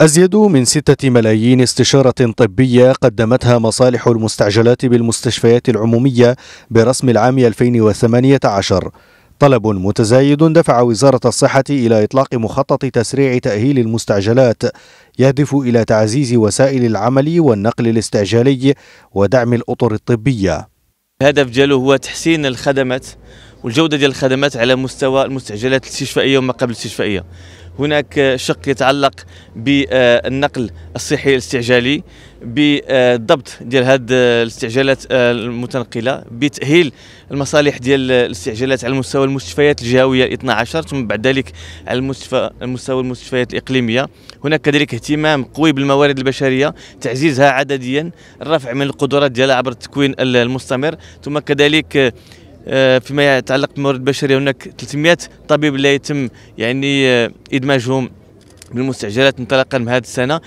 أزيد من ستة ملايين استشارة طبية قدمتها مصالح المستعجلات بالمستشفيات العمومية برسم العام 2018 طلب متزايد دفع وزارة الصحة إلى إطلاق مخطط تسريع تأهيل المستعجلات يهدف إلى تعزيز وسائل العمل والنقل الاستعجالي ودعم الأطر الطبية الهدف ديالو هو تحسين الخدمات والجودة ديال الخدمات على مستوى المستعجلات الاستشفائية وما قبل الاستشفائية هناك شق يتعلق بالنقل الصحي الاستعجالي بالضبط ديال هاد الاستعجالات آه، المتنقله بتاهيل المصالح ديال الاستعجالات على مستوى المستشفيات الجهويه 12 ثم بعد ذلك على المستوى مستوى المستشفيات الاقليميه هناك كذلك اهتمام قوي بالموارد البشريه تعزيزها عدديا الرفع من القدرات ديالها عبر التكوين المستمر ثم كذلك آه، فيما يتعلق بالموارد البشريه هناك 300 طبيب لا يتم يعني آه، ادماجهم بالمستعجلات انطلاقا من هذه السنه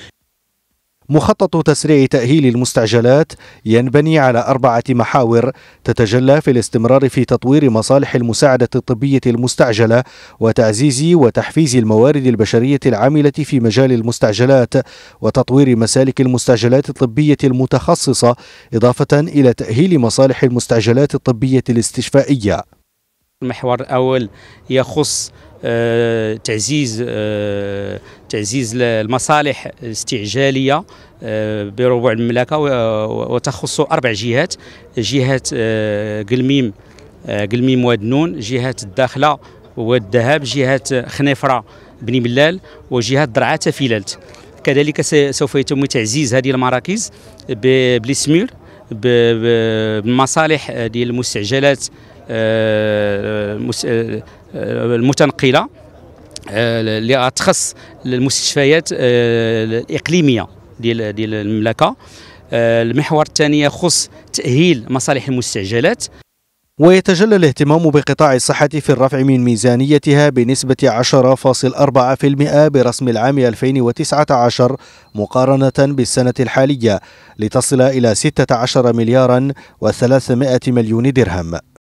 مخطط تسريع تأهيل المستعجلات ينبني على أربعة محاور تتجلى في الاستمرار في تطوير مصالح المساعدة الطبية المستعجلة وتعزيز وتحفيز الموارد البشرية العاملة في مجال المستعجلات وتطوير مسالك المستعجلات الطبية المتخصصة إضافة إلى تأهيل مصالح المستعجلات الطبية الاستشفائية المحور الاول يخص آه، تعزيز آه، تعزيز المصالح الاستعجاليه آه، بربوع المملكه وتخص اربع جهات جهه قلميم قلميم واد نون جهه الداخله واد الذهب جهه خنيفره بني بلال وجهه درعا تافيلالت كذلك سوف يتم تعزيز هذه المراكز بالسمير بمصالح ديال المستعجلات آه، آه، المتنقله آه، اللي تخص المستشفيات الاقليميه ديال ديال المملكه المحور الثاني يخص تاهيل مصالح المستعجلات ويتجلى الاهتمام بقطاع الصحة في الرفع من ميزانيتها بنسبة 10.4% برسم العام 2019 مقارنة بالسنة الحالية لتصل إلى 16 مليار و300 مليون درهم